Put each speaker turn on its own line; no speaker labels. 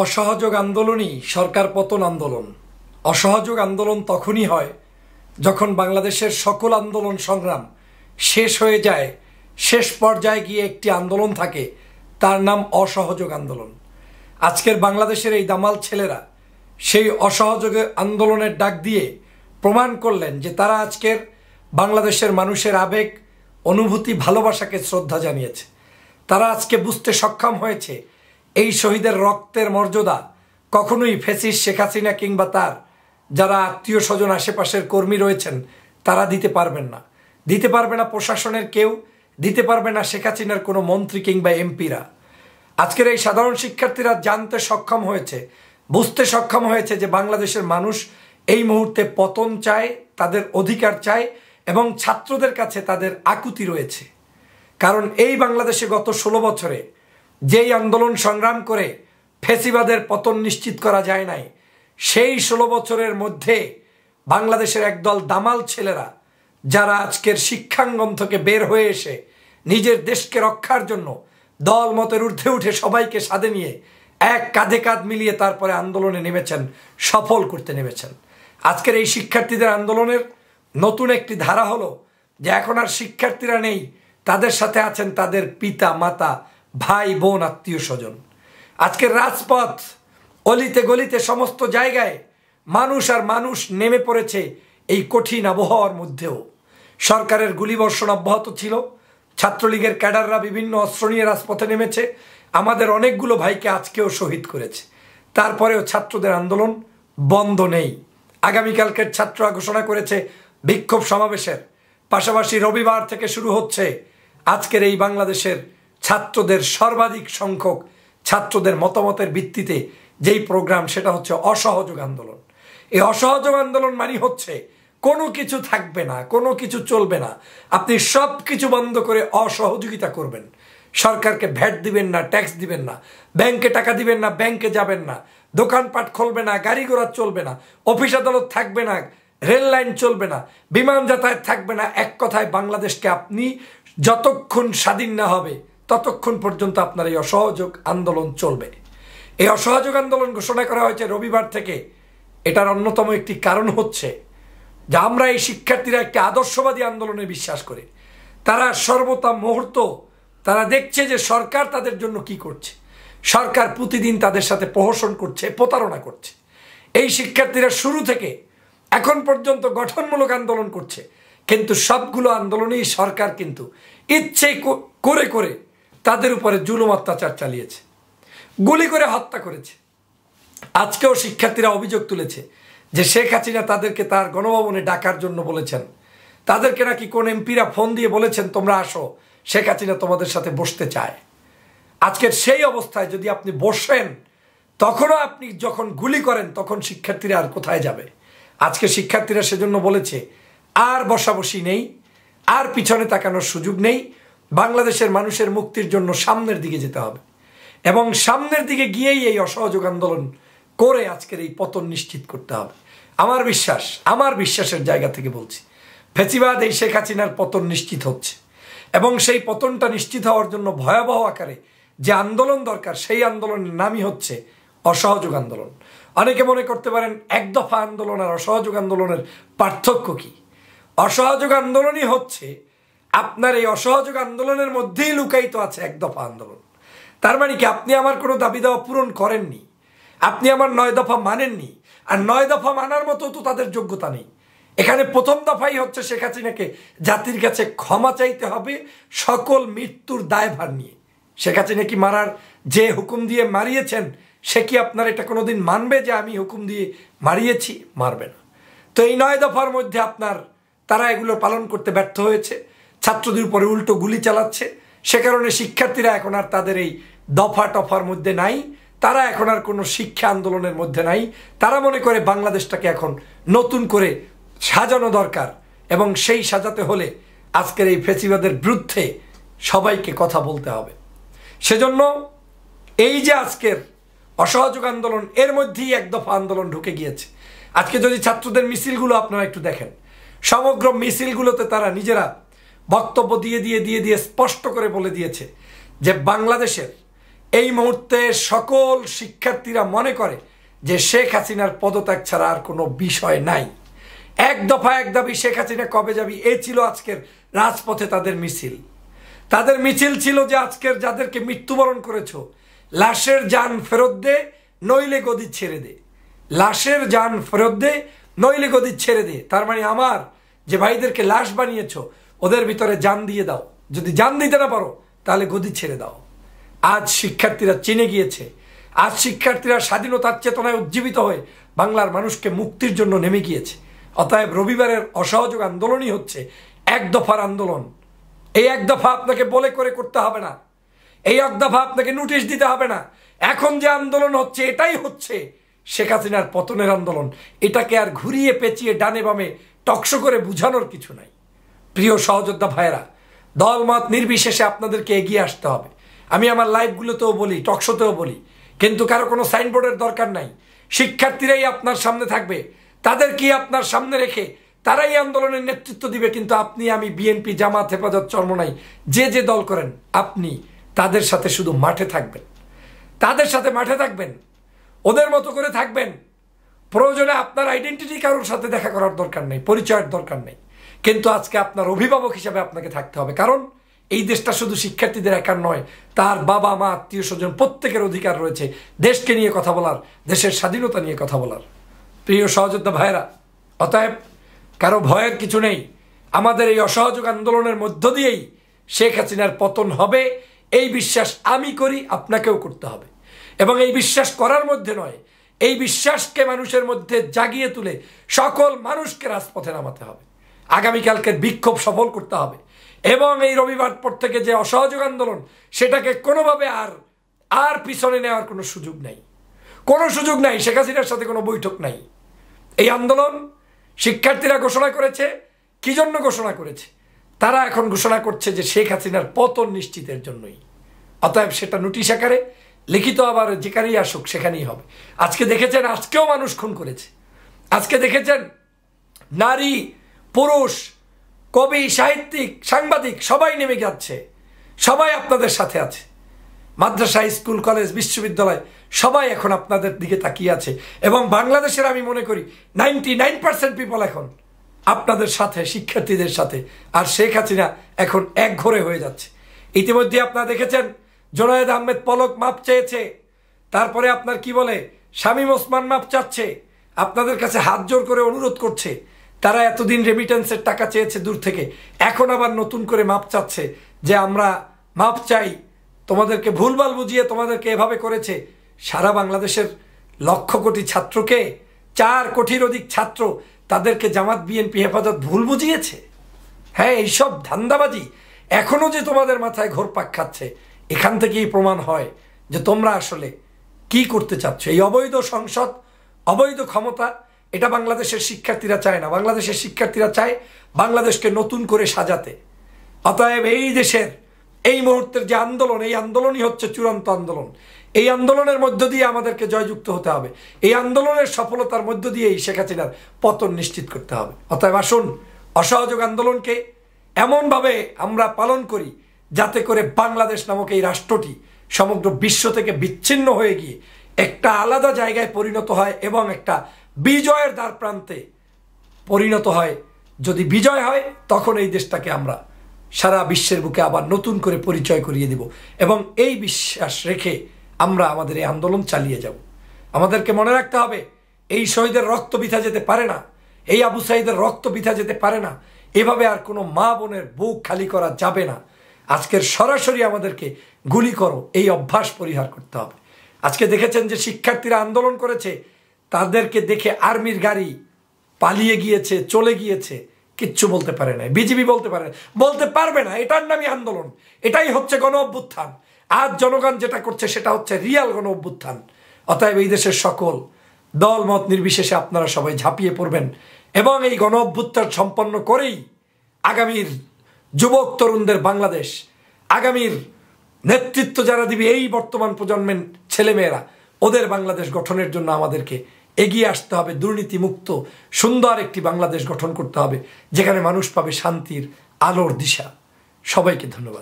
অসহযোগ আন্দোলনই সরকার পতন আন্দোলন অসহযোগ আন্দোলন তখনই হয় যখন বাংলাদেশের সকল আন্দোলন সংগ্রাম শেষ হয়ে যায় শেষ পর্যায়ে গিয়ে একটি আন্দোলন থাকে তার নাম অসহযোগ আন্দোলন আজকের বাংলাদেশের এই দামাল ছেলেরা সেই অসহযোগ আন্দোলনের ডাক দিয়ে প্রমাণ করলেন যে তারা আজকের বাংলাদেশের মানুষের আবেগ অনুভূতি ভালোবাসাকে শ্রদ্ধা জানিয়েছে তারা আজকে বুঝতে সক্ষম হয়েছে এই শহীদের রক্তের মর্যাদা কখনোই ফেসিস শেখ হাসিনা কিংবা তার যারা আত্মীয় স্বজন আশেপাশের কর্মী রয়েছেন তারা দিতে পারবেন না দিতে পারবে না প্রশাসনের কেউ দিতে পারবে না শেখ হাসিনার কোনো মন্ত্রী কিংবা এমপিরা আজকের এই সাধারণ শিক্ষার্থীরা জানতে সক্ষম হয়েছে বুঝতে সক্ষম হয়েছে যে বাংলাদেশের মানুষ এই মুহূর্তে পতন চায় তাদের অধিকার চায় এবং ছাত্রদের কাছে তাদের আকুতি রয়েছে কারণ এই বাংলাদেশে গত ষোলো বছরে যেই আন্দোলন সংগ্রাম করে ফেসিবাদের পতন নিশ্চিত করা যায় নাই সেই ষোলো বছরের মধ্যে বাংলাদেশের একদল দামাল ছেলেরা যারা আজকের শিক্ষাঙ্গন থেকে বের হয়ে এসে নিজের দেশকে রক্ষার জন্য দল মতের ঊর্ধ্বে উঠে সবাইকে সাধে নিয়ে এক কাঁধে কাঁধ মিলিয়ে তারপরে আন্দোলনে নেমেছেন সফল করতে নেমেছেন আজকের এই শিক্ষার্থীদের আন্দোলনের নতুন একটি ধারা হলো যে এখন আর শিক্ষার্থীরা নেই তাদের সাথে আছেন তাদের পিতা মাতা ভাই বোন আত্মীয় স্বজন আজকে রাজপথ অলিতে গলিতে সমস্ত জায়গায় মানুষ আর মানুষ নেমে পড়েছে এই কঠিন আবহাওয়ার মধ্যেও সরকারের গুলিবর্ষণ অব্যাহত ছিল ছাত্রলীগের ক্যাডাররা বিভিন্ন অস্ত্র নিয়ে রাজপথে নেমেছে আমাদের অনেকগুলো ভাইকে আজকেও শহীদ করেছে তারপরেও ছাত্রদের আন্দোলন বন্ধ নেই আগামীকালকের ছাত্ররা ঘোষণা করেছে বিক্ষোভ সমাবেশের পাশাপাশি রবিবার থেকে শুরু হচ্ছে আজকের এই বাংলাদেশের ছাত্রদের সর্বাধিক সংখ্যক ছাত্রদের মতামতের ভিত্তিতে যেই প্রোগ্রাম সেটা হচ্ছে অসহযোগ আন্দোলন এই অসহযোগ আন্দোলন মানে হচ্ছে কোনো কিছু থাকবে না কোনো কিছু চলবে না আপনি সব কিছু বন্ধ করে অসহযোগিতা করবেন সরকারকে ভ্যাট দিবেন না ট্যাক্স দিবেন না ব্যাংকে টাকা দিবেন না ব্যাংকে যাবেন না দোকানপাট খুলবে না গাড়ি ঘোড়া চলবে না অফিস আদালত থাকবে না রেল লাইন চলবে না বিমান যাতায়াত থাকবে না এক কথায় বাংলাদেশকে আপনি যতক্ষণ স্বাধীন না হবে ততক্ষণ পর্যন্ত আপনার এই অসহযোগ আন্দোলন চলবে এই অসহযোগ আন্দোলন ঘোষণা করা হয়েছে রবিবার থেকে এটার অন্যতম একটি কারণ হচ্ছে যে আমরা এই শিক্ষার্থীরা একটি আদর্শবাদী আন্দোলনে বিশ্বাস করি তারা সর্বতা মুহূর্ত তারা দেখছে যে সরকার তাদের জন্য কি করছে সরকার প্রতিদিন তাদের সাথে প্রহসন করছে প্রতারণা করছে এই শিক্ষার্থীরা শুরু থেকে এখন পর্যন্ত গঠনমূলক আন্দোলন করছে কিন্তু সবগুলো আন্দোলনেই সরকার কিন্তু ইচ্ছে করে করে তাদের উপরে জুলুম অত্যাচার চালিয়েছে গুলি করে হত্যা করেছে আজকেও শিক্ষার্থীরা অভিযোগ তুলেছে যে শেখ হাসিনা তাদেরকে তার গণভবনে ডাকার জন্য বলেছেন তাদেরকে নাকি কোন এমপিরা ফোন দিয়ে বলেছেন তোমরা আসো শেখ হাসিনা তোমাদের সাথে বসতে চায় আজকের সেই অবস্থায় যদি আপনি বসেন তখনও আপনি যখন গুলি করেন তখন শিক্ষার্থীরা আর কোথায় যাবে আজকে শিক্ষার্থীরা সেজন্য বলেছে আর বসাবসি নেই আর পিছনে তাকানোর সুযোগ নেই বাংলাদেশের মানুষের মুক্তির জন্য সামনের দিকে যেতে হবে এবং সামনের দিকে গিয়েই এই অসহযোগ আন্দোলন করে আজকের এই পতন নিশ্চিত করতে হবে আমার বিশ্বাস আমার বিশ্বাসের জায়গা থেকে বলছি ফেঁচিবাদ এই শেখ হাসিনার পতন নিশ্চিত হচ্ছে এবং সেই পতনটা নিশ্চিত হওয়ার জন্য ভয়াবহ আকারে যে আন্দোলন দরকার সেই আন্দোলনের নামই হচ্ছে অসহযোগ আন্দোলন অনেকে মনে করতে পারেন এক দফা আন্দোলন আর অসহযোগ আন্দোলনের পার্থক্য কি অসহযোগ আন্দোলনই হচ্ছে আপনার এই অসহযোগ আন্দোলনের মধ্যেই লুকায়িত আছে এক দফা আন্দোলন তার মানে কি আপনি আমার কোনো দাবি দাওয়া পূরণ করেননি আপনি আমার নয় দফা মানেননি আর নয় দফা মানার মতো তো তাদের যোগ্যতা নেই এখানে প্রথম দফাই হচ্ছে শেখ হাসিনাকে জাতির কাছে ক্ষমা চাইতে হবে সকল মৃত্যুর দায়ভার নিয়ে শেখ হাসিনা কি মারার যে হুকুম দিয়ে মারিয়েছেন সে কি আপনার এটা কোনোদিন মানবে যে আমি হুকুম দিয়ে মারিয়েছি মারবে না তো এই নয় দফার মধ্যে আপনার তারা এগুলো পালন করতে ব্যর্থ হয়েছে ছাত্রদের উপরে উল্টো গুলি চালাচ্ছে সে কারণে শিক্ষার্থীরা এখন আর তাদের এই দফা টফার মধ্যে নাই তারা এখন আর কোনো শিক্ষা আন্দোলনের মধ্যে নাই তারা মনে করে বাংলাদেশটাকে এখন নতুন করে সাজানো দরকার এবং সেই সাজাতে হলে আজকের এই ফেসিবাদের বিরুদ্ধে সবাইকে কথা বলতে হবে সেজন্য এই যে আজকের অসহযোগ আন্দোলন এর মধ্যেই এক দফা আন্দোলন ঢুকে গিয়েছে আজকে যদি ছাত্রদের মিছিলগুলো আপনারা একটু দেখেন সমগ্র মিছিলগুলোতে তারা নিজেরা বক্তব্য দিয়ে দিয়ে দিয়ে দিয়ে স্পষ্ট করে বলে দিয়েছে যে বাংলাদেশের এই মুহূর্তে সকল শিক্ষার্থীরা মনে করে যে শেখ হাসিনার পদত্যাগ ছাড়া আর কোনো বিষয় নাই এক দফা এক দাবি শেখ হাসিনা কবে যাবি এ ছিল আজকের রাজপথে তাদের মিছিল তাদের মিছিল ছিল যে আজকের যাদেরকে মৃত্যুবরণ করেছ লাশের যান ফেরত দে নইলে গদি ছেড়ে দে লাশের যান ফেরত দে নইলে গদি ছেড়ে দে তার মানে আমার যে ভাইদেরকে লাশ বানিয়েছ ওদের ভিতরে যান দিয়ে দাও যদি যান দিতে না পারো তাহলে গদি ছেড়ে দাও আজ শিক্ষার্থীরা চিনে গিয়েছে আজ শিক্ষার্থীরা স্বাধীনতার চেতনায় উজ্জীবিত হয়ে বাংলার মানুষকে মুক্তির জন্য নেমে গিয়েছে অতএব রবিবারের অসহযোগ আন্দোলনই হচ্ছে এক দফার আন্দোলন এই এক দফা আপনাকে বলে করে করতে হবে না এই এক দফা আপনাকে নোটিশ দিতে হবে না এখন যে আন্দোলন হচ্ছে এটাই হচ্ছে শেখ হাসিনার পতনের আন্দোলন এটাকে আর ঘুরিয়ে পেঁচিয়ে ডানে বামে টকশো করে বুঝানোর কিছু নাই প্রিয় সহযোদ্ধা ভাইরা দলমত নির্বিশেষে আপনাদেরকে এগিয়ে আসতে হবে আমি আমার লাইভগুলোতেও বলি টকশোতেও বলি কিন্তু কারো কোনো সাইনবোর্ডের দরকার নাই শিক্ষার্থীরাই আপনার সামনে থাকবে তাদেরকে আপনার সামনে রেখে তারাই আন্দোলনের নেতৃত্ব দিবে কিন্তু আপনি আমি বিএনপি জামাত হেফাজত চর্মনাই যে যে দল করেন আপনি তাদের সাথে শুধু মাঠে থাকবেন তাদের সাথে মাঠে থাকবেন ওদের মতো করে থাকবেন প্রয়োজনে আপনার আইডেন্টিটি কারোর সাথে দেখা করার দরকার নেই পরিচয়ের দরকার নেই কিন্তু আজকে আপনার অভিভাবক হিসাবে আপনাকে থাকতে হবে কারণ এই দেশটা শুধু শিক্ষার্থীদের একার নয় তার বাবা মা আত্মীয় স্বজন প্রত্যেকের অধিকার রয়েছে দেশকে নিয়ে কথা বলার দেশের স্বাধীনতা নিয়ে কথা বলার প্রিয় সহযোদ্ধা ভাইরা অতএব কারো ভয়ের কিছু নেই আমাদের এই অসহযোগ আন্দোলনের মধ্য দিয়েই শেখ হাসিনার পতন হবে এই বিশ্বাস আমি করি আপনাকেও করতে হবে এবং এই বিশ্বাস করার মধ্যে নয় এই বিশ্বাসকে মানুষের মধ্যে জাগিয়ে তুলে সকল মানুষকে রাজপথে নামাতে হবে আগামীকালকে বিক্ষোভ সফল করতে হবে এবং এই রবিবার পর থেকে যে অসহযোগ আন্দোলন সেটাকে কোনোভাবে আর আর পিছনে নেওয়ার কোনো সুযোগ নাই কোনো সুযোগ নাই শেখ হাসিনার সাথে কোনো বৈঠক নাই এই আন্দোলন শিক্ষার্থীরা ঘোষণা করেছে কি জন্য ঘোষণা করেছে তারা এখন ঘোষণা করছে যে শেখ হাসিনার পতন নিশ্চিতের জন্যই অতএব সেটা নোটিশ আকারে লিখিত আবার যেখানেই আসুক সেখানেই হবে আজকে দেখেছেন আজকেও মানুষ খুন করেছে আজকে দেখেছেন নারী পুরুষ কবি সাহিত্যিক সাংবাদিক সবাই নেমে যাচ্ছে সবাই আপনাদের সাথে আছে মাদ্রাসা স্কুল কলেজ বিশ্ববিদ্যালয় সবাই এখন আপনাদের দিকে তাকিয়ে আছে এবং বাংলাদেশের আমি মনে করি নাইনটি নাইন পার্সেন্ট পিপল এখন আপনাদের সাথে শিক্ষার্থীদের সাথে আর শেখ হাসিনা এখন এক ঘরে হয়ে যাচ্ছে ইতিমধ্যে আপনারা দেখেছেন জোনায়েদ আহমেদ পলক মাপ চেয়েছে তারপরে আপনার কি বলে শামীম ওসমান মাপ চাচ্ছে আপনাদের কাছে হাত জোর করে অনুরোধ করছে তারা এতদিন রেমিটেন্সের টাকা চেয়েছে দূর থেকে এখন আবার নতুন করে মাপ চাচ্ছে যে আমরা মাপ চাই তোমাদেরকে ভুলভাল বুঝিয়ে তোমাদেরকে এভাবে করেছে সারা বাংলাদেশের লক্ষ কোটি ছাত্রকে চার কোটির অধিক ছাত্র তাদেরকে জামাত বিএনপি হেফাজত ভুল বুঝিয়েছে হ্যাঁ এইসব ধান্দাবাজি এখনও যে তোমাদের মাথায় ঘোর পাক খাচ্ছে এখান থেকেই প্রমাণ হয় যে তোমরা আসলে কি করতে চাচ্ছ এই অবৈধ সংসদ অবৈধ ক্ষমতা এটা বাংলাদেশের শিক্ষার্থীরা চায় না বাংলাদেশের শিক্ষার্থীরা চায় বাংলাদেশকে নতুন করে সাজাতে অতএব এই দেশের এই মুহূর্তের যে আন্দোলন এই আন্দোলনই হচ্ছে চূড়ান্ত আন্দোলন এই আন্দোলনের মধ্য দিয়ে আমাদেরকে জয়যুক্ত হতে হবে এই আন্দোলনের সফলতার মধ্য দিয়েই শেখ হাসিনার পতন নিশ্চিত করতে হবে অতএব আসুন অসহযোগ আন্দোলনকে এমনভাবে আমরা পালন করি যাতে করে বাংলাদেশ নামক এই রাষ্ট্রটি সমগ্র বিশ্ব থেকে বিচ্ছিন্ন হয়ে গিয়ে একটা আলাদা জায়গায় পরিণত হয় এবং একটা বিজয়ের দ্বার প্রান্তে পরিণত হয় যদি বিজয় হয় তখন এই দেশটাকে আমরা সারা বিশ্বের বুকে আবার নতুন করে পরিচয় করিয়ে দিব এবং এই বিশ্বাস রেখে আমরা আমাদের এই আন্দোলন চালিয়ে যাব আমাদেরকে মনে রাখতে হবে এই শহীদের রক্ত বিথা যেতে পারে না এই আবু সাইদের রক্ত বিথা যেতে পারে না এভাবে আর কোনো মা বোনের বুক খালি করা যাবে না আজকের সরাসরি আমাদেরকে গুলি করো এই অভ্যাস পরিহার করতে হবে আজকে দেখেছেন যে শিক্ষার্থীরা আন্দোলন করেছে তাদেরকে দেখে আর্মির গাড়ি পালিয়ে গিয়েছে চলে গিয়েছে কিচ্ছু বলতে পারে না বিজেপি বলতে পারে না বলতে পারবে না এটার নামই আন্দোলন এটাই হচ্ছে গণ অভ্যুত্থান আজ জনগণ যেটা করছে সেটা হচ্ছে রিয়াল গণ অভ্যুত্থান অতএব এই দেশের সকল দল মত নির্বিশেষে আপনারা সবাই ঝাঁপিয়ে পড়বেন এবং এই গণ অভ্যুত্থান সম্পন্ন করেই আগামীর যুবক তরুণদের বাংলাদেশ আগামীর নেতৃত্ব যারা দিবে এই বর্তমান প্রজন্মের ছেলেমেয়েরা ওদের বাংলাদেশ গঠনের জন্য আমাদেরকে এগিয়ে আসতে হবে দুর্নীতিমুক্ত সুন্দর একটি বাংলাদেশ গঠন করতে হবে যেখানে মানুষ পাবে শান্তির আলোর দিশা সবাইকে ধন্যবাদ